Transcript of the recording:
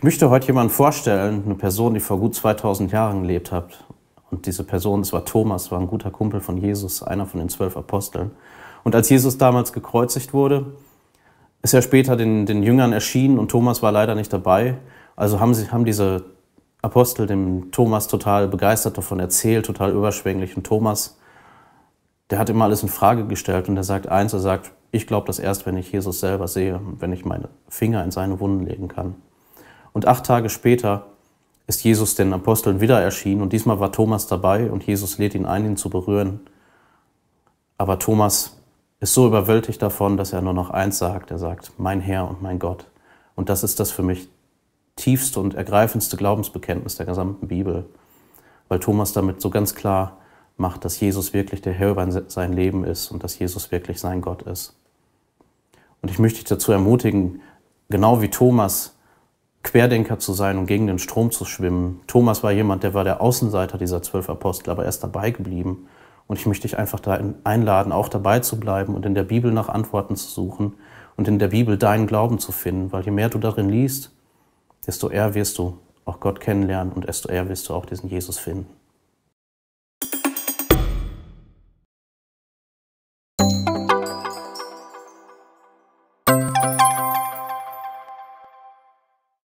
Ich möchte heute jemanden vorstellen, eine Person, die vor gut 2000 Jahren gelebt hat. Und diese Person, das war Thomas, war ein guter Kumpel von Jesus, einer von den zwölf Aposteln. Und als Jesus damals gekreuzigt wurde, ist er später den, den Jüngern erschienen und Thomas war leider nicht dabei. Also haben, sie, haben diese Apostel dem Thomas total begeistert davon erzählt, total überschwänglich. Und Thomas, der hat immer alles in Frage gestellt und er sagt eins, er sagt, ich glaube das erst, wenn ich Jesus selber sehe und wenn ich meine Finger in seine Wunden legen kann. Und acht Tage später ist Jesus den Aposteln wieder erschienen und diesmal war Thomas dabei und Jesus lädt ihn ein, ihn zu berühren. Aber Thomas ist so überwältigt davon, dass er nur noch eins sagt. Er sagt, mein Herr und mein Gott. Und das ist das für mich tiefste und ergreifendste Glaubensbekenntnis der gesamten Bibel, weil Thomas damit so ganz klar macht, dass Jesus wirklich der Herr über sein Leben ist und dass Jesus wirklich sein Gott ist. Und ich möchte dich dazu ermutigen, genau wie Thomas Querdenker zu sein und gegen den Strom zu schwimmen. Thomas war jemand, der war der Außenseiter dieser zwölf Apostel, aber er ist dabei geblieben. Und ich möchte dich einfach da einladen, auch dabei zu bleiben und in der Bibel nach Antworten zu suchen und in der Bibel deinen Glauben zu finden, weil je mehr du darin liest, desto eher wirst du auch Gott kennenlernen und desto eher wirst du auch diesen Jesus finden.